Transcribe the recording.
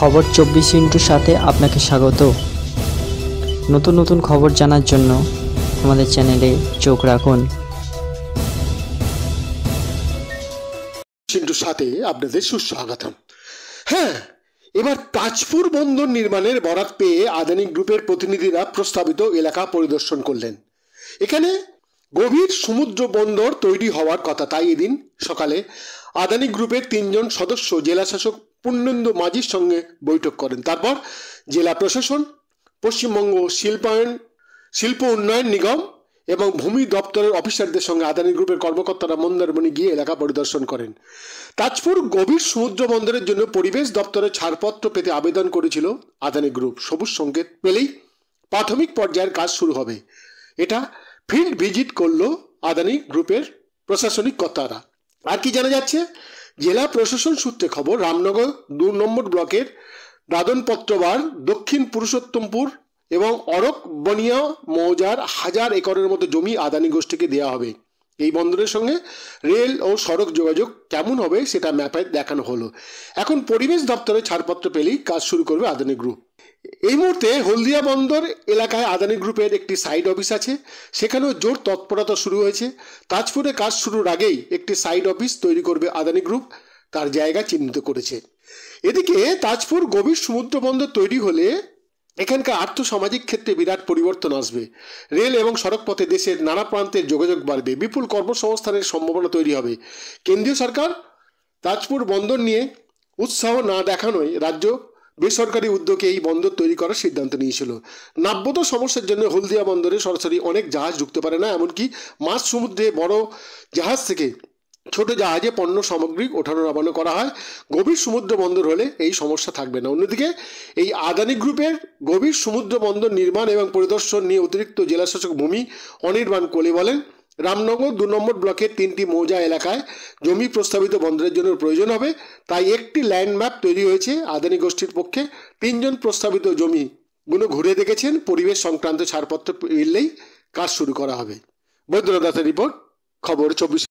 খবর চব্বিশ ইন্টুর সাথে আপনাকে স্বাগত নতুন নতুন খবর জানার জন্য আমাদের চ্যানেলে চোখ রাখুন ইন্টুর সাথে আপনাদের সুস্বাগত হ্যাঁ এবার তাজপুর বন্দর নির্মাণের বরাত পেয়ে আদানি গ্রুপের প্রতিনিধিরা প্রস্তাবিত এলাকা পরিদর্শন করলেন এখানে গভীর সমুদ্র বন্দর তৈরি হওয়ার কথা তাই এদিন সকালে আদানি গ্রুপের তিনজন সদস্য জেলাশাসক পূর্ণেন্দ্র মাঝির সঙ্গে বৈঠক করেন তারপর জেলা প্রশাসন পশ্চিমবঙ্গ শিল্পায়ন শিল্প উন্নয়ন নিগম এবং ভূমি দপ্তরের অফিসারদের সঙ্গে আদানি গ্রুপের কর্মকর্তারা মন্দারমণি গিয়ে এলাকা পরিদর্শন করেন তাজপুর গভীর সমুদ্র বন্দরের জন্য পরিবেশ দপ্তরের ছাড়পত্র পেতে আবেদন করেছিল আদানি গ্রুপ সবুজ সংকেত পেলেই প্রাথমিক পর্যায়ের কাজ শুরু হবে এটা ফিল্ড ভিজিট করলো আদানি গ্রুপের প্রশাসনিক কর্তারা আর কি জানা যাচ্ছে জেলা প্রশাসন সূত্রে খবর রামনগর দু নম্বর ব্লকের দাদনপত্রবার দক্ষিণ পুরুষোত্তমপুর এবং অরক বনিয়া মৌজার হাজার একরের মতো জমি আদানি গোষ্ঠীকে দেওয়া হবে এই বন্দরের সঙ্গে রেল ও সড়ক যোগাযোগ কেমন হবে সেটা ম্যাপে দেখানো হলো এখন পরিবেশ দপ্তরে ছাড়পত্র পেলেই কাজ শুরু করবে আদানি গ্রুপ এই মুহূর্তে হলদিয়া বন্দর এলাকায় আদানি গ্রুপের একটি সাইড অফিস আছে সেখানেও জোর তৎপরতা শুরু হয়েছে তাজপুরে কাজ শুরুর আগেই একটি সাইড অফিস তৈরি করবে আদানি গ্রুপ তার জায়গা চিহ্নিত করেছে এদিকে তাজপুর গভীর সমুদ্র বন্দর তৈরি হলে এখানকার আর্থসামাজিক ক্ষেত্রে বিরাট পরিবর্তন আসবে রেল এবং সড়কপথে দেশের নানা প্রান্তের যোগাযোগ বাড়বে বিপুল কর্মসংস্থানের সম্ভাবনা তৈরি হবে কেন্দ্রীয় সরকার তাজপুর বন্দর নিয়ে উৎসাহ না দেখানোয় রাজ্য বেসরকারি উদ্যোগে এই বন্দর তৈরি করার সিদ্ধান্ত নিয়েছিল নাব্যত সমস্যার জন্য হলদিয়া বন্দরে সরাসরি অনেক জাহাজ ঢুকতে পারে না এমনকি মাছ সমুদ্রে বড় জাহাজ থেকে ছোট জাহাজে পণ্য সামগ্রী ওঠানো রবানো করা হয় গভীর সমুদ্র বন্দর হলে এই সমস্যা থাকবে না অন্যদিকে এই আদানি গ্রুপের গভীর সমুদ্র বন্দর নির্মাণ এবং পরিদর্শন নিয়ে অতিরিক্ত জেলাশাসক ভূমি অনির্বাণ কোলে বলেন রামনগর দু নম্বর ব্লকের তিনটি মৌজা এলাকায় জমি প্রস্তাবিত বন্দরের জন্য প্রয়োজন হবে তাই একটি ল্যান্ড ম্যাপ তৈরি হয়েছে আদানি গোষ্ঠীর পক্ষে তিনজন প্রস্তাবিত জমি গুলো ঘুরে দেখেছেন পরিবেশ সংক্রান্ত ছাড়পত্র মিললেই কাজ শুরু করা হবে বৈদ্যনাথের রিপোর্ট খবর চব্বিশ